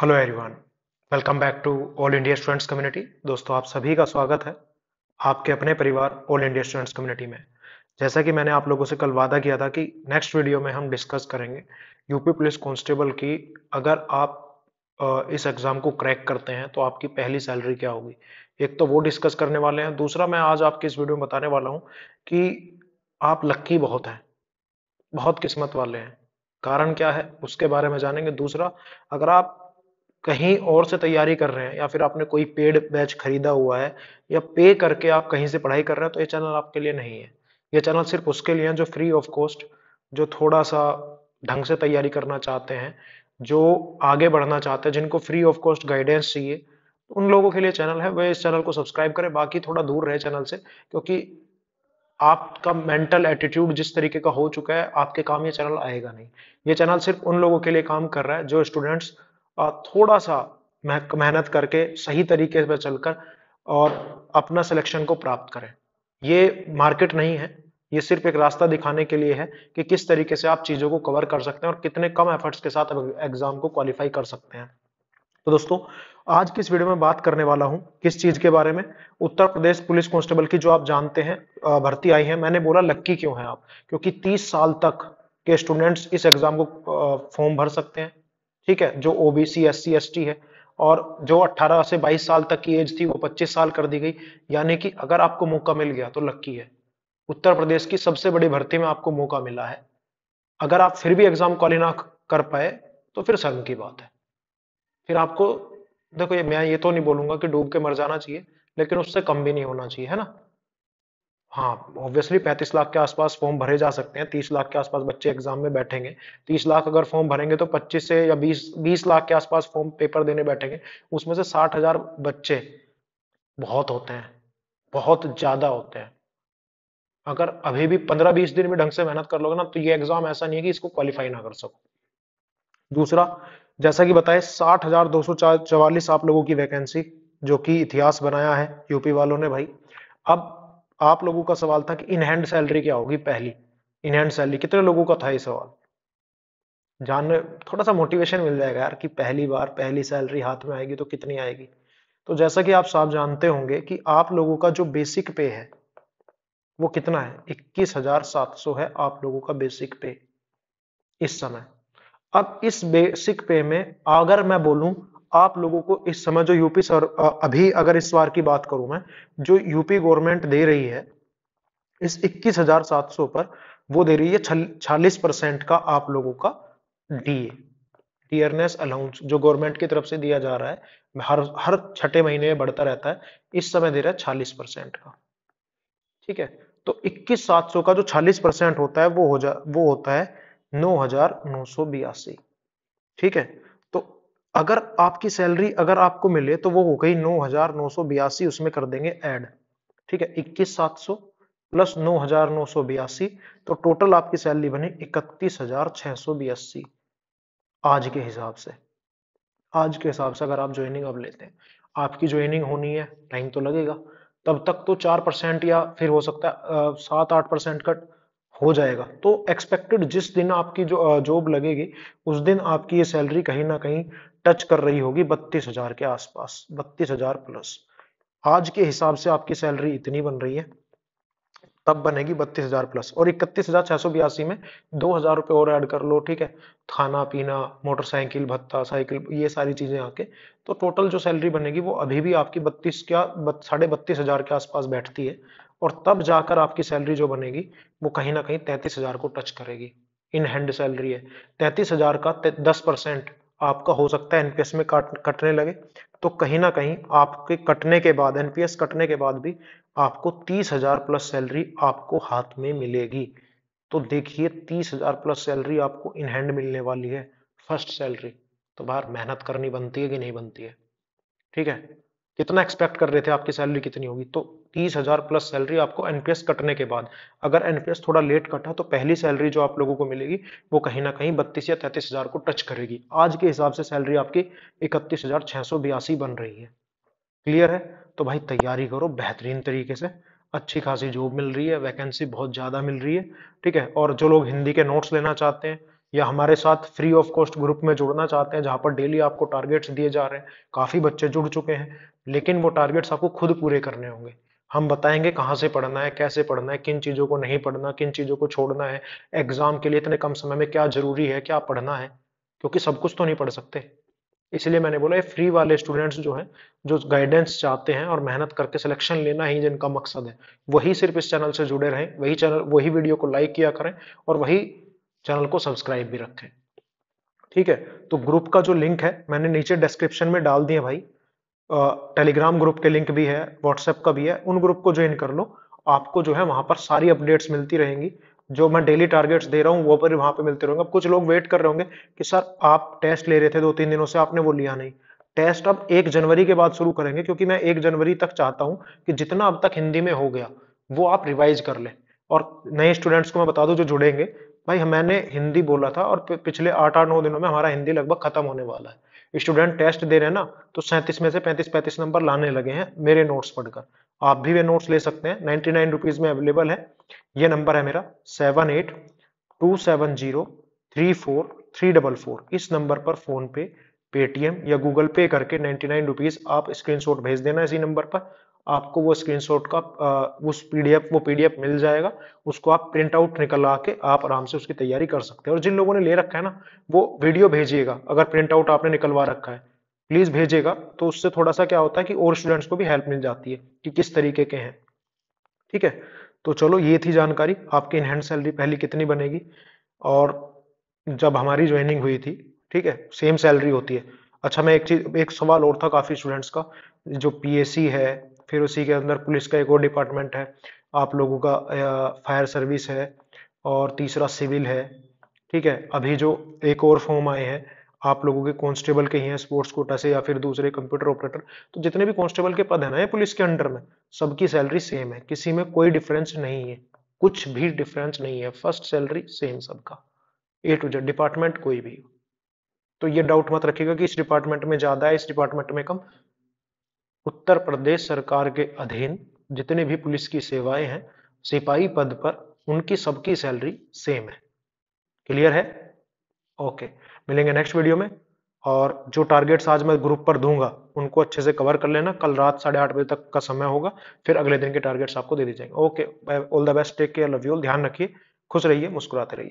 hello everyone welcome back to all India students community दोस्तों आप सभी का स्वागत है आपके अपने परिवार ऑल इंडिया स्टूडेंट्स कम्युनिटी में जैसा कि मैंने आप लोगों से कल वादा किया था कि नेक्स्ट वीडियो में हम डिस्कस करेंगे यूपी पुलिस कांस्टेबल की अगर आप इस एग्ज़ाम को क्रैक करते हैं तो आपकी पहली सैलरी क्या होगी एक तो वो डिस्कस करने वाले हैं दूसरा मैं आज आपके इस वीडियो में बताने वाला हूँ कि आप लक्की बहुत हैं बहुत किस्मत वाले हैं कारण क्या है उसके बारे में जानेंगे दूसरा अगर आप कहीं और से तैयारी कर रहे हैं या फिर आपने कोई पेड बैच खरीदा हुआ है या पे करके आप कहीं से पढ़ाई कर रहे हैं तो ये चैनल आपके लिए नहीं है ये चैनल सिर्फ उसके लिए है जो फ्री ऑफ कॉस्ट जो थोड़ा सा ढंग से तैयारी करना चाहते हैं जो आगे बढ़ना चाहते हैं जिनको फ्री ऑफ कॉस्ट गाइडेंस चाहिए उन लोगों के लिए चैनल है वह इस चैनल को सब्सक्राइब करें बाकी थोड़ा दूर रहे चैनल से क्योंकि आपका मेंटल एटीट्यूड जिस तरीके का हो चुका है आपके काम ये चैनल आएगा नहीं ये चैनल सिर्फ उन लोगों के लिए काम कर रहा है जो स्टूडेंट्स थोड़ा सा मेहनत करके सही तरीके से चलकर और अपना सिलेक्शन को प्राप्त करें ये मार्केट नहीं है ये सिर्फ एक रास्ता दिखाने के लिए है कि किस तरीके से आप चीज़ों को कवर कर सकते हैं और कितने कम एफर्ट्स के साथ एग्जाम को क्वालिफाई कर सकते हैं तो दोस्तों आज किस वीडियो में बात करने वाला हूं किस चीज़ के बारे में उत्तर प्रदेश पुलिस कांस्टेबल की जो आप जानते हैं भर्ती आई है मैंने बोला लक्की क्यों है आप क्योंकि 30 साल तक के स्टूडेंट्स इस एग्जाम को फॉर्म भर सकते हैं ठीक है जो OBC S C S T है और जो 18 से 22 साल तक की एज थी वो 25 साल कर दी गई यानी कि अगर आपको मौका मिल गया तो लक्की है उत्तर प्रदेश की सबसे बड़ी भर्ती में आपको मौका मिला है अगर आप फिर भी एग्जाम क्वाली ना कर पाए तो फिर शर्म की बात है फिर आपको देखो ये मैं ये तो नहीं बोलूंगा कि डूब के मर जाना चाहिए लेकिन उससे कम भी नहीं होना चाहिए है ना हाँ ऑब्वियसली पैंतीस लाख के आसपास फॉर्म भरे जा सकते हैं तीस लाख के आसपास बच्चे एग्जाम में बैठेंगे तीस लाख अगर फॉर्म भरेंगे तो पच्चीस से या बीस बीस लाख के आसपास फॉर्म पेपर देने बैठेंगे उसमें से साठ हजार बच्चे बहुत होते हैं बहुत ज्यादा होते हैं अगर अभी भी पंद्रह बीस दिन में ढंग से मेहनत कर लोगे ना तो ये एग्जाम ऐसा नहीं है कि इसको क्वालिफाई ना कर सको दूसरा जैसा कि बताए साठ हजार दो सौ चवालीस आप लोगों की वैकेंसी जो कि इतिहास बनाया है यूपी वालों ने भाई अब आप लोगों का सवाल था कि इनहैंड सैलरी क्या होगी पहली इनहैंड सैलरी कितने लोगों का था ये सवाल जानने थोड़ा सा मोटिवेशन मिल जाएगा यार कि पहली बार पहली सैलरी हाथ में आएगी तो कितनी आएगी तो जैसा कि आप साफ जानते होंगे कि आप लोगों का जो बेसिक पे है वो कितना है इक्कीस हजार सात सौ है आप लोगों का बेसिक पे इस समय अब इस बेसिक पे में अगर मैं बोलूं आप लोगों को इस समय जो यूपी सर अभी अगर इस बार की बात करूं मैं जो यूपी गवर्नमेंट दे रही है इस 21,700 पर वो दे रही है छियालीस परसेंट का आप लोगों का डीए डियरनेस अलाउंस जो गवर्नमेंट की तरफ से दिया जा रहा है हर हर छठे महीने में बढ़ता रहता है इस समय दे रहा है छियालीस परसेंट का ठीक है तो इक्कीस सात सौ का जो छियालीस परसेंट होता है वो हो जा वो होता है नौ हजार नौ सौ बयासी ठीक है अगर आपकी सैलरी अगर आपको मिले तो वो हो गई नौ हजार नौ सौ बयासी उसमें कर देंगे ऐड ठीक है इक्कीस सात सौ प्लस नौ हजार नौ सौ बयासी तो टोटल आपकी सैलरी बनी इकतीस हजार छह सौ बयासी आज के हिसाब से आज के हिसाब से अगर आप ज्वाइनिंग अब लेते हैं आपकी ज्वाइनिंग होनी है टाइम तो लगेगा तब तक तो चार परसेंट या फिर हो सकता है सात आठ परसेंट कट हो जाएगा तो एक्सपेक्टेड जिस दिन आपकी जो जॉब लगेगी उस दिन आपकी ये सैलरी कहीं ना कहीं टच कर रही होगी बत्तीस हजार के आसपास बत्तीस हजार प्लस आज के हिसाब से आपकी सैलरी इतनी बन रही है तब बनेगी बत्तीस हजार प्लस और इकतीस हजार छह सौ बयासी में दो हजार रुपये और ऐड कर लो ठीक है खाना पीना मोटरसाइकिल भत्ता साइकिल ये सारी चीजें आके तो टोटल जो सैलरी बनेगी वो अभी भी आपकी बत्तीस क्या साढ़े बत्तीस हजार के आसपास बैठती है और तब जाकर आपकी सैलरी जो बनेगी वो कहीं ना कहीं तैतीस हजार को टच करेगी इन हैंड सैलरी है तैंतीस हजार का दस परसेंट आपका हो सकता है एनपीएस में काट कटने लगे तो कहीं ना कहीं आपके कटने के बाद एनपीएस कटने के बाद भी आपको तीस हजार प्लस सैलरी आपको हाथ में मिलेगी तो देखिए तीस हजार प्लस सैलरी आपको इन हैंड मिलने वाली है फर्स्ट सैलरी तो बाहर मेहनत करनी बनती है कि नहीं बनती है ठीक है कितना एक्सपेक्ट कर रहे थे आपकी सैलरी कितनी होगी तो तीस हजार प्लस सैलरी आपको एनपीएस कटने के बाद अगर एनपीएस थोड़ा लेट कटा तो पहली सैलरी जो आप लोगों को मिलेगी वो कहीं ना कहीं बत्तीस या तैंतीस हजार को टच करेगी आज के हिसाब से सैलरी आपकी इकतीस हजार छह सौ बयासी बन रही है क्लियर है तो भाई तैयारी करो बेहतरीन तरीके से अच्छी खासी जॉब मिल रही है वैकेंसी बहुत ज़्यादा मिल रही है ठीक है और जो लोग हिंदी के नोट्स लेना चाहते हैं या हमारे साथ फ्री ऑफ कॉस्ट ग्रुप में जुड़ना चाहते हैं जहां पर डेली आपको टारगेट्स दिए जा रहे हैं काफ़ी बच्चे जुड़ चुके हैं लेकिन वो टारगेट्स आपको खुद पूरे करने होंगे हम बताएंगे कहाँ से पढ़ना है कैसे पढ़ना है किन चीज़ों को नहीं पढ़ना किन चीज़ों को छोड़ना है एग्जाम के लिए इतने कम समय में क्या जरूरी है क्या पढ़ना है क्योंकि सब कुछ तो नहीं पढ़ सकते इसलिए मैंने बोला ये फ्री वाले स्टूडेंट्स जो हैं जो गाइडेंस चाहते हैं और मेहनत करके सिलेक्शन लेना ही जिनका मकसद है वही सिर्फ इस चैनल से जुड़े रहें वही चैनल वही वीडियो को लाइक किया करें और वही चैनल को सब्सक्राइब भी रखें ठीक है तो ग्रुप का जो लिंक है मैंने नीचे डिस्क्रिप्शन में डाल दिए भाई टेलीग्राम ग्रुप के लिंक भी है व्हाट्सएप का भी है उन ग्रुप को ज्वाइन कर लो आपको जो है वहां पर सारी अपडेट्स मिलती रहेंगी जो मैं डेली टारगेट्स दे रहा हूँ वो पर वहां पे मिलते रहेंगे अब कुछ लोग वेट कर रहे होंगे कि सर आप टेस्ट ले रहे थे दो तीन दिनों से आपने वो लिया नहीं टेस्ट अब एक जनवरी के बाद शुरू करेंगे क्योंकि मैं एक जनवरी तक चाहता हूँ कि जितना अब तक हिंदी में हो गया वो आप रिवाइज कर लें और नए स्टूडेंट्स को मैं बता दूं जो जुड़ेंगे भाई मैंने हिंदी बोला था और पिछले आठ आठ नौ दिनों में हमारा हिंदी लगभग खत्म होने वाला है स्टूडेंट टेस्ट दे रहे हैं ना तो सैंतीस में से पैंतीस पैंतीस नंबर लाने लगे हैं मेरे नोट्स पढ़कर आप भी वे नोट्स ले सकते हैं नाइन्टी नाइन रुपीज में अवेलेबल है ये नंबर है मेरा seven eight two seven zero three four three double four इस नंबर पर फोन पे पेटीएम या गूगल पे करके नाइन्टी नाइन रुपीज आप स्क्रीन भेज देना इसी नंबर पर आपको वो स्क्रीनशॉट का उस पीडीएफ वो पीडीएफ मिल जाएगा उसको आप प्रिंट आउट निकलवा के आप आराम से उसकी तैयारी कर सकते हैं और जिन लोगों ने ले रखा है ना वो वीडियो भेजिएगा अगर प्रिंट आउट आपने निकलवा रखा है प्लीज भेजिएगा तो उससे थोड़ा सा क्या होता है कि और स्टूडेंट्स को भी हेल्प मिल जाती है कि किस तरीके के हैं ठीक है तो चलो ये थी जानकारी आपकी इनहैंड सैलरी पहली कितनी बनेगी और जब हमारी ज्वाइनिंग हुई थी ठीक है सेम सैलरी होती है अच्छा मैं एक चीज एक सवाल और था काफी स्टूडेंट्स का जो पीएससी है फिर उसी के अंदर पुलिस का एक और डिपार्टमेंट है आप लोगों का फायर सर्विस है और तीसरा सिविल है ठीक है अभी जो एक और फॉर्म आए हैं आप लोगों के कांस्टेबल के ही हैं स्पोर्ट्स कोटा से या फिर दूसरे कंप्यूटर ऑपरेटर तो जितने भी कांस्टेबल के पद है ना ये पुलिस के अंडर में सबकी सैलरी सेम है किसी में कोई डिफरेंस नहीं है कुछ भी डिफरेंस नहीं है फर्स्ट सैलरी सेम सबका ए टू जेड डिपार्टमेंट कोई भी हो तो ये डाउट मत रखिएगा कि इस डिपार्टमेंट में ज़्यादा है इस डिपार्टमेंट में कम उत्तर प्रदेश सरकार के अधीन जितने भी पुलिस की सेवाएं हैं सिपाही पद पर उनकी सबकी सैलरी सेम है क्लियर है ओके मिलेंगे नेक्स्ट वीडियो में और जो टारगेट्स आज मैं ग्रुप पर दूंगा उनको अच्छे से कवर कर लेना कल रात साढ़े आठ बजे तक का समय होगा फिर अगले दिन के टारगेट्स आपको दे दी जाएंगे okay all the best take care love you ध्यान रखिए खुश रहिए मुस्कुराते रहिए